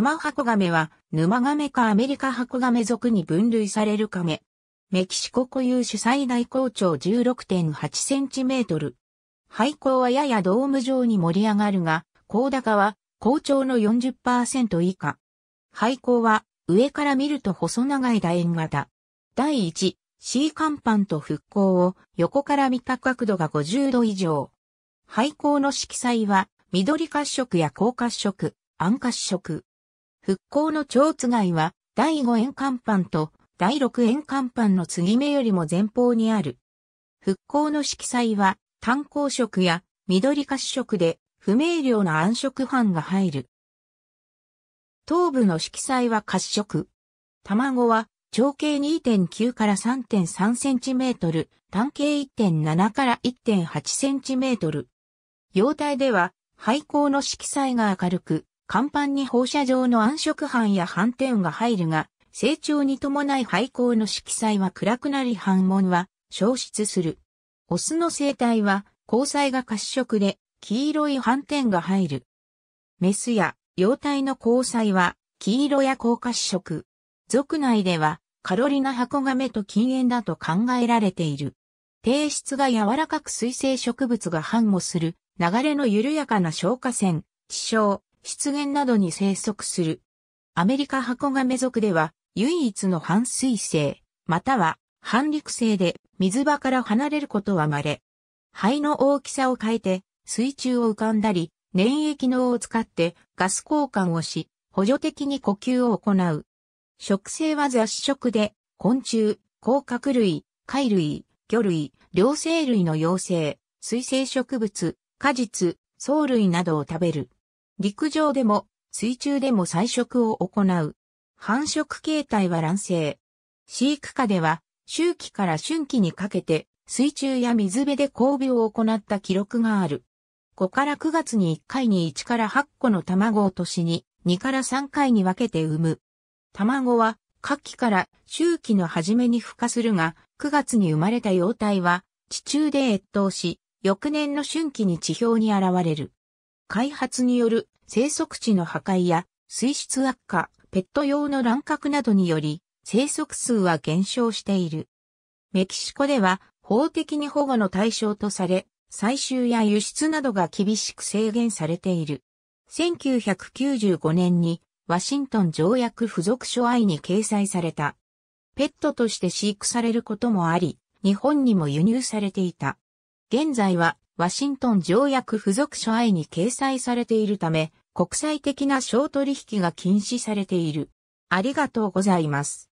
沼ハコガメは、沼ガメかアメリカハコガメ属に分類されるカメ。メキシコ固有種最大高長1 6 8センチメートル。廃校はややドーム状に盛り上がるが、高高は高長の40%以下。廃校は上から見ると細長い楕円型。第1、C 甲板と復興を横から見た角度が50度以上。廃校の色彩は緑褐色や高褐色、暗褐色。復興の蝶つがいは、第5円甲板と第6円甲板の継ぎ目よりも前方にある。復興の色彩は、炭鉱色や緑褐色で、不明瞭な暗色斑が入る。頭部の色彩は褐色。卵は長径2.9から3.3センチメートル、単径1.7から1.8センチメートル。では、廃校の色彩が明るく、甲板に放射状の暗色斑や斑点が入るが、成長に伴い廃校の色彩は暗くなり斑紋は消失する。オスの生態は光彩が褐色で黄色い斑点が入る。メスや幼体の光彩は黄色や高褐色。族内ではカロリナハコガメと禁煙だと考えられている。低質が柔らかく水生植物が繁茂する流れの緩やかな消化栓、地消、湿原などに生息する。アメリカハコガメ族では、唯一の半水性、または半陸性で水場から離れることは稀。肺の大きさを変えて、水中を浮かんだり、粘液のを使ってガス交換をし、補助的に呼吸を行う。食性は雑食で、昆虫、甲殻類、貝類、魚類、両生類の幼生、水生植物、果実、藻類などを食べる。陸上でも水中でも採食を行う。繁殖形態は卵生。飼育下では、周期から春季にかけて、水中や水辺で交尾を行った記録がある。5から9月に1回に1から8個の卵を年に、2から3回に分けて産む。卵は、夏季から秋季の初めに孵化するが、9月に生まれた幼体は、地中で越冬し、翌年の春季に地表に現れる。開発による生息地の破壊や水質悪化、ペット用の乱獲などにより、生息数は減少している。メキシコでは法的に保護の対象とされ、採集や輸出などが厳しく制限されている。1995年にワシントン条約付属書愛に掲載された。ペットとして飼育されることもあり、日本にも輸入されていた。現在はワシントン条約付属書愛に掲載されているため、国際的な商取引が禁止されている。ありがとうございます。